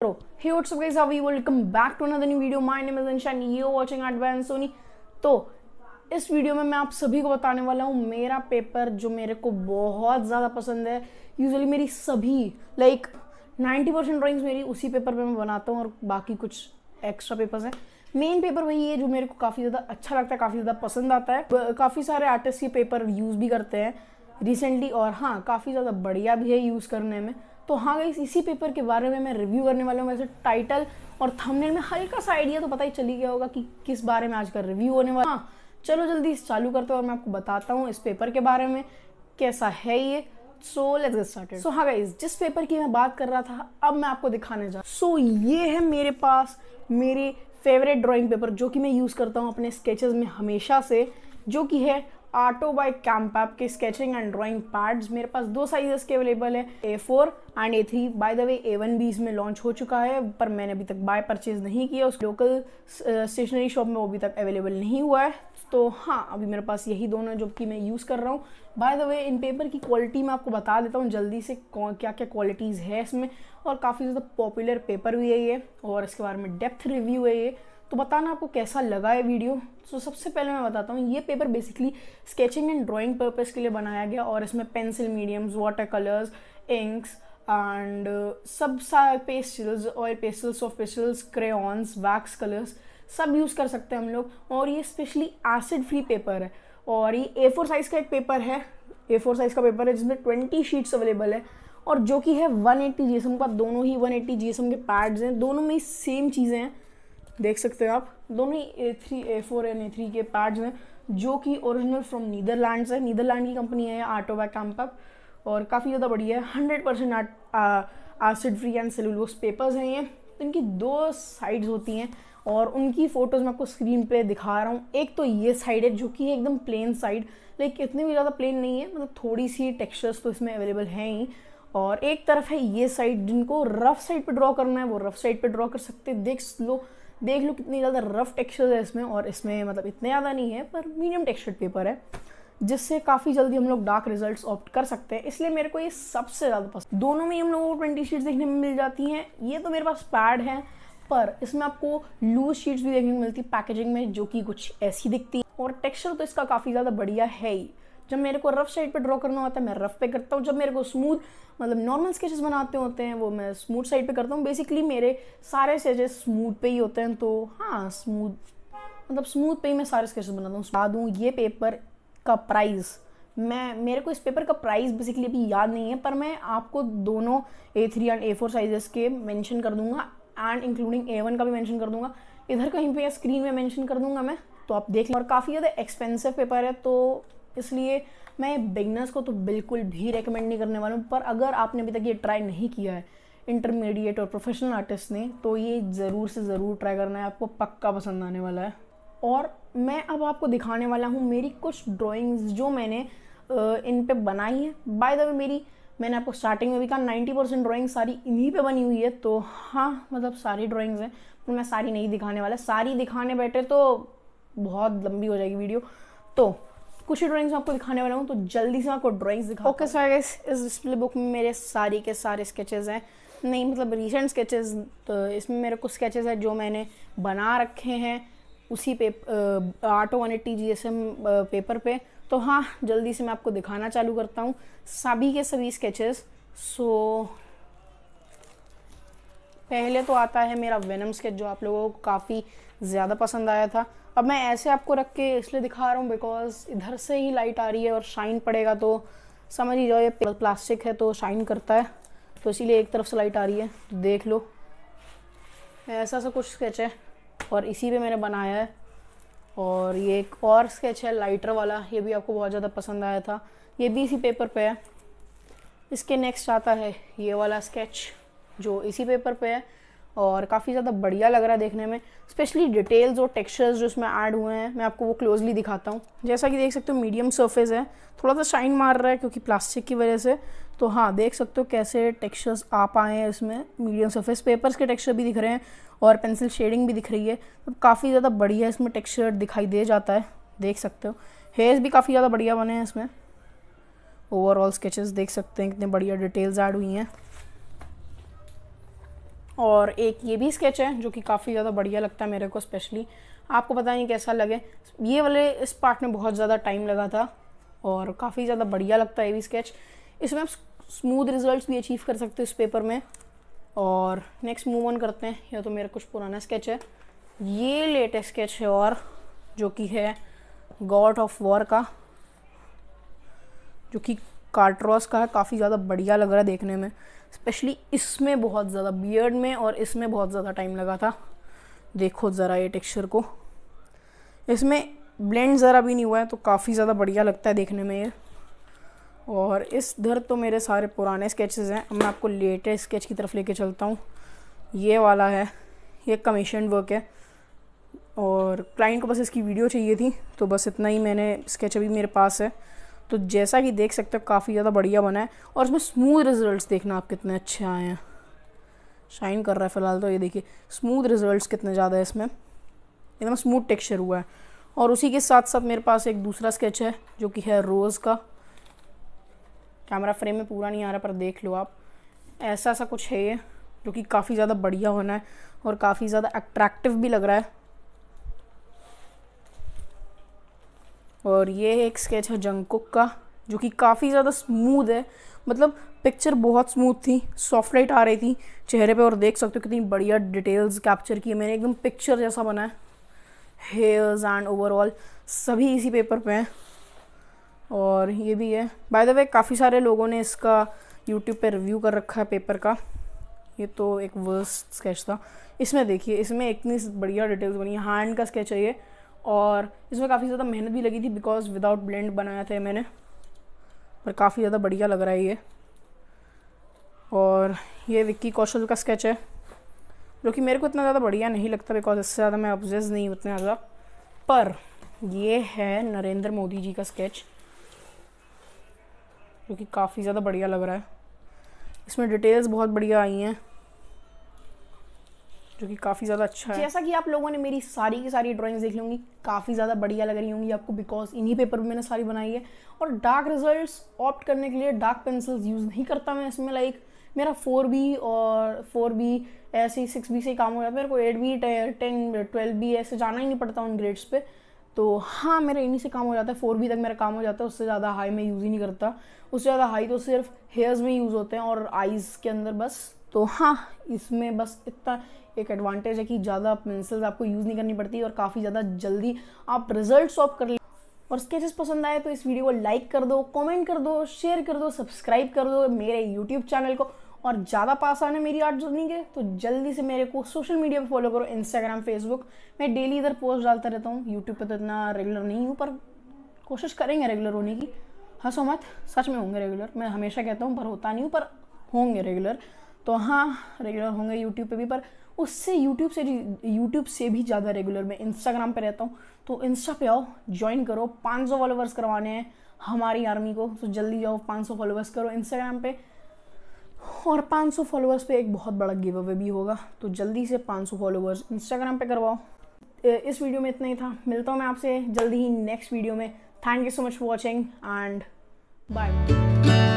Bro, hey what's up guys, how are you? Welcome back to another new video. My name is Anshan, you are watching Advanced Sony. तो इस video में मैं आप सभी को बताने वाला हूँ मेरा पेपर जो मेरे को बहुत ज़्यादा पसंद है यूजुअली मेरी सभी लाइक नाइन्टी परसेंट ड्राॅइंग्स मेरी उसी पेपर पे मैं बनाता हूँ और बाकी कुछ एक्स्ट्रा पेपर्स हैं मेन पेपर वही है जो मेरे को काफ़ी ज़्यादा अच्छा लगता है काफ़ी ज़्यादा पसंद आता है काफ़ी सारे आर्टिस्ट ये पेपर यूज़ भी करते हैं रिसेंटली और हाँ काफ़ी ज़्यादा बढ़िया भी है यूज़ करने में तो हाँ गई इसी पेपर के बारे में मैं रिव्यू करने वाला हूँ वैसे टाइटल और थंबनेल में हल्का सा आइडिया तो पता ही चली गया होगा कि किस बारे में आज का रिव्यू होने वाला हाँ चलो जल्दी इस चालू करते हैं और मैं आपको बताता हूँ इस पेपर के बारे में कैसा है ये so let's get started so हाँ गई जिस पेपर की मैं बात कर रहा था अब मैं आपको दिखाने जा सो ये है मेरे पास मेरे फेवरेट ड्राइंग पेपर जो कि मैं यूज़ करता हूँ अपने स्केचेस में हमेशा से जो कि है आटो बाय कैम्पअप के स्केचिंग एंड ड्राइंग पैड्स मेरे पास दो साइजेस के अवेलेबल है A four and A three by the way A one भी इसमें लॉन्च हो चुका है पर मैंने अभी तक बाय परचेज नहीं किया उस लोकल स्टेशनरी शॉप में वो अभी तक अवेलेबल नहीं हुआ है तो हाँ अभी मेरे पास यही दोनों जो कि मैं यूज़ कर रहा हूँ बाय द वे इन पेपर की क्वालिटी मैं आपको बता देता हूँ जल्दी से क्या क्या क्वालिटीज़ है इसमें और काफ़ी ज़्यादा पॉपुलर पेपर भी है ये और इसके बारे में डेप्थ रिव्यू है ये तो बताना आपको कैसा लगा है वीडियो तो सबसे पहले मैं बताता हूँ ये paper basically sketching and drawing purpose के लिए बनाया गया और इसमें pencil mediums water colours inks and सब सारे pastels oil pastels off pastels crayons wax colours सब यूज़ कर सकते हैं हम लोग और ये स्पेशली एसिड फ्री पेपर है और ये ए फोर साइज़ का एक पेपर है ए फोर साइज़ का पेपर है जिसमें ट्वेंटी शीट्स अवेलेबल है और जो कि है वन एट्टी जी का दोनों ही वन एट्टी जी के पैड्स हैं दोनों में सेम चीज़ें हैं देख सकते हो आप दोनों ही A three A four and A three के पैड्स हैं जो कि ओरिजिनल फ्रॉम नीदरलैंड है नीदरलैंड की कंपनी है आटोवा कैम्पअप और काफ़ी ज़्यादा बढ़िया है hundred percent acid free and cellulose papers हैं ये तो इनकी दो साइड्स होती हैं और उनकी फ़ोटोज़ मैं आपको स्क्रीन पे दिखा रहा हूँ एक तो ये साइड है जो कि है एकदम प्लेन साइड लाइक इतनी भी ज़्यादा प्लेन नहीं है मतलब थोड़ी सी टेक्सचर्स तो इसमें अवेलेबल हैं ही और एक तरफ है ये साइड जिनको रफ साइड पे ड्रॉ करना है वो रफ साइड पे ड्रॉ कर सकते देख लो देख लो कितनी ज़्यादा रफ़ टेक्सचर है इसमें और इसमें मतलब इतने ज़्यादा नहीं है पर मीडियम टेक्स्चर पेपर है जिससे काफ़ी जल्दी हम लोग डार्क रिजल्ट्स ऑप्ट कर सकते हैं इसलिए मेरे को ये सबसे ज़्यादा पसंद दोनों में हम लोगों को ट्वेंटी शीट्स देखने में मिल जाती हैं ये तो मेरे पास पैड है पर इसमें आपको लूज शीट्स भी देखने को मिलती पैकेजिंग में जो कि कुछ ऐसी दिखती है और टेक्सचर तो इसका काफ़ी ज़्यादा बढ़िया है ही जब मेरे को रफ साइड पे ड्रॉ करना होता है मैं रफ पे करता हूँ जब मेरे को स्मूथ मतलब नॉर्मल स्केचेस बनाते होते हैं वो मैं स्मूथ साइड पे करता हूँ बेसिकली मेरे सारे स्केचेस स्मूथ पे ही होते हैं तो हाँ स्मूथ मतलब स्मूथ पे ही मैं सारे स्केचेस बनाता हूँ बता दूँ ये पेपर का प्राइस मैं मेरे को इस पेपर का प्राइस बेसिकली अभी याद नहीं है पर मैं आपको दोनों A three and A four sizes के मेंशन कर दूंगा एंड इंक्लूडिंग ए वन का भी मेंशन कर दूंगा इधर कहीं पे स्क्रीन में मेंशन कर दूंगा मैं तो आप देख लें और काफ़ी ज़्यादा एक्सपेंसिव पेपर है तो इसलिए मैं बिगनर्स को तो बिल्कुल भी रेकमेंड नहीं करने वाला हूँ पर अगर आपने अभी तक ये ट्राई नहीं किया है इंटरमीडिएट और प्रोफेशनल आर्टिस्ट ने तो ये ज़रूर से ज़रूर ट्राई करना है आपको पक्का पसंद आने वाला है और मैं अब आपको दिखाने वाला हूँ मेरी कुछ ड्राइंग्स जो मैंने इन पे बनाई हैं बाय द वे मेरी मैंने आपको स्टार्टिंग में भी कहा 90 परसेंट ड्राॅइंग सारी इन्हीं पे बनी हुई है तो हाँ मतलब सारी ड्राॅइंग्स हैं पर मैं सारी नहीं दिखाने वाला सारी दिखाने बैठे तो बहुत लंबी हो जाएगी वीडियो तो कुछ ही ड्राइंग्स आपको दिखाने वाला हूँ तो जल्दी से आपको ड्राइंग्स दिखा ओके सर इस डिस्प्ले बुक में मेरे सारी के सारे स्केचेस हैं नहीं मतलब रिसेंट स्केचेस तो इसमें मेरे कुछ स्केचेस हैं जो मैंने बना रखे हैं उसी पे आटो one eighty G S M paper पे तो हाँ जल्दी से मैं आपको दिखाना चालू करता हूँ सभी के सभी स्केचेस सो पहले तो आता है मेरा वेनम स्केच जो आप लोगों को काफ़ी ज़्यादा पसंद आया था अब मैं ऐसे आपको रख के इसलिए दिखा रहा हूँ बिकॉज इधर से ही लाइट आ रही है और शाइन पड़ेगा तो समझ ही जाओ ये प्लास्टिक है तो शाइन करता है तो इसीलिए एक तरफ से लाइट आ रही है तो देख लो ऐसा सा कुछ स्केच है और इसी पे मैंने बनाया है और ये एक और स्केच है लाइटर वाला ये भी आपको बहुत ज़्यादा पसंद आया था ये भी इसी पेपर पे है इसके नेक्स्ट आता है ये वाला स्केच जो इसी पेपर पे है और काफ़ी ज़्यादा बढ़िया लग रहा है देखने में स्पेशली डिटेल्स और टेक्सचर्स जो इसमें ऐड हुए हैं मैं आपको वो क्लोजली दिखाता हूँ जैसा कि देख सकते हो मीडियम सर्फेस है थोड़ा सा शाइन मार रहा है क्योंकि प्लास्टिक की वजह से तो हाँ देख सकते हो कैसे टेक्सचर्स आ पाए हैं इसमें मीडियम सर्फेस पेपर्स के टेक्सचर भी दिख रहे हैं और पेंसिल शेडिंग भी दिख रही है तो मतलब काफ़ी ज़्यादा बढ़िया इसमें टेक्स्चर दिखाई दे जाता है देख सकते हो हेयर्स भी काफ़ी ज़्यादा बढ़िया बने हैं इसमें ओवरऑल स्केचेस देख सकते हैं कितने बढ़िया डिटेल्स ऐड हुई हैं और एक ये भी स्केच है जो कि काफ़ी ज़्यादा बढ़िया लगता है मेरे को स्पेशली आपको पता नहीं कैसा लगे ये वाले इस पार्ट में बहुत ज़्यादा टाइम लगा था और काफ़ी ज़्यादा बढ़िया लगता है ये भी स्केच इसमें आप स्मूथ रिजल्ट्स भी अचीव कर सकते हो इस पेपर में और नेक्स्ट मूव ऑन करते हैं यह तो मेरा कुछ पुराना स्केच है ये लेटेस्ट स्केच है और जो कि है गॉड ऑफ वॉर का जो कि कार्ट्रॉस का है काफ़ी ज़्यादा बढ़िया लग रहा है देखने में स्पेशली इसमें बहुत ज़्यादा बियर्ड में और इसमें बहुत ज़्यादा टाइम लगा था देखो ज़रा ये टेक्सचर को इसमें ब्लेंड ज़रा भी नहीं हुआ है तो काफ़ी ज़्यादा बढ़िया लगता है देखने में ये और इस धर तो मेरे सारे पुराने स्केचेस हैं मैं आपको लेटेस्ट स्केच की तरफ लेके चलता हूँ ये वाला है ये कमीशन वर्क है और क्लाइंट को बस इसकी वीडियो चाहिए थी तो बस इतना ही मैंने स्केच अभी मेरे पास है तो जैसा कि देख सकते हो काफ़ी ज़्यादा बढ़िया बना है और इसमें स्मूथ रिजल्ट्स देखना आप कितने अच्छे आए हैं शाइन कर रहा है फ़िलहाल तो ये देखिए स्मूथ रिजल्ट्स कितने ज़्यादा है इसमें एकदम स्मूथ टेक्सचर हुआ है और उसी के साथ साथ मेरे पास एक दूसरा स्केच है जो कि है रोज़ का कैमरा फ्रेम में पूरा नहीं आ रहा पर देख लो आप ऐसा ऐसा कुछ है ये जो कि काफ़ी ज़्यादा बढ़िया होना है और काफ़ी ज़्यादा अट्रैक्टिव भी लग रहा है और ये है एक स्केच है जंगकुक का जो कि काफ़ी ज़्यादा स्मूथ है मतलब पिक्चर बहुत स्मूथ थी सॉफ्ट लाइट आ रही थी चेहरे पे और देख सकते हो कितनी बढ़िया डिटेल्स कैप्चर की है मैंने एकदम पिक्चर जैसा बना है हेयर्स एंड ओवरऑल सभी इसी पेपर पे हैं और ये भी है बाय द वे काफ़ी सारे लोगों ने इसका यूट्यूब पे रिव्यू कर रखा है पेपर का ये तो एक वर्स्ट स्केच था इसमें देखिए इसमें इतनी बढ़िया डिटेल्स बनी हैंड का स्केच है ये और इसमें काफ़ी ज़्यादा मेहनत भी लगी थी बिकॉज विदाउट ब्लेंड बनाया था मैंने पर काफ़ी ज़्यादा बढ़िया लग रहा है ये और ये विक्की कौशल का स्केच है जो कि मेरे को इतना ज़्यादा बढ़िया नहीं लगता बिकॉज इससे ज़्यादा मैं ऑब्जेस नहीं उतना ज़्यादा पर ये है नरेंद्र मोदी जी का स्केच जो कि काफ़ी ज़्यादा बढ़िया लग रहा है इसमें डिटेल्स बहुत बढ़िया आई हैं जो कि काफ़ी ज़्यादा अच्छा है जैसा कि आप लोगों ने मेरी सारी की सारी ड्राइंग्स देख ली होंगी काफ़ी ज़्यादा बढ़िया लग रही होंगी आपको बिकॉज इन्हीं पेपर में मैंने सारी बनाई है और डार्क रिजल्ट ऑप्ट करने के लिए डार्क पेंसिल्स यूज़ नहीं करता मैं इसमें लाइक मेरा फोर बी और फोर बी ऐसे ही सिक्स बी से ही काम हो जाता है मेरे को eight B ten twelve B ऐसे जाना ही नहीं पड़ता उन ग्रेड्स पे तो हाँ मेरा इन्हीं से काम हो जाता है फोर बी तक मेरा काम हो जाता है उससे ज़्यादा हाई मैं यूज़ ही नहीं करता उससे ज़्यादा हाई तो सिर्फ हेयर्स में यूज़ होते हैं और आइज़ के अंदर बस तो हाँ इसमें बस इतना एक एडवांटेज है कि ज़्यादा पेंसिल्स आपको यूज़ नहीं करनी पड़ती और काफ़ी ज़्यादा जल्दी आप रिजल्ट ऑफ कर ले और स्केचेस पसंद आए तो इस वीडियो को लाइक कर दो कमेंट कर दो शेयर कर दो सब्सक्राइब कर दो मेरे यूट्यूब चैनल को और ज़्यादा पास आने मेरी आर्ट जर्नी के तो जल्दी से मेरे को सोशल मीडिया पर फॉलो करो इंस्टाग्राम फेसबुक मैं डेली इधर पोस्ट डालता रहता हूँ यूट्यूब पर तो इतना रेगुलर नहीं हूँ पर कोशिश करेंगे रेगुलर होने की हंसो मत सच में होंगे रेगुलर मैं हमेशा कहता हूँ पर होता नहीं हूँ पर होंगे रेगुलर तो हाँ रेगुलर होंगे यूट्यूब पे भी पर उससे यूट्यूब से यूट्यूब से भी ज़्यादा रेगुलर मैं इंस्टाग्राम पे रहता हूँ तो इंस्टा पे आओ ज्वाइन करो 500 फॉलोवर्स करवाने हैं हमारी आर्मी को तो जल्दी जाओ 500 फॉलोवर्स करो इंस्टाग्राम पे और 500 फॉलोवर्स पे एक बहुत बड़ा गिव अवे भी होगा तो जल्दी से 500 फॉलोवर्स इंस्टाग्राम पे करवाओ इस वीडियो में इतना ही था मिलता हूँ मैं आपसे जल्दी ही नेक्स्ट वीडियो में thank you so much for watching and bye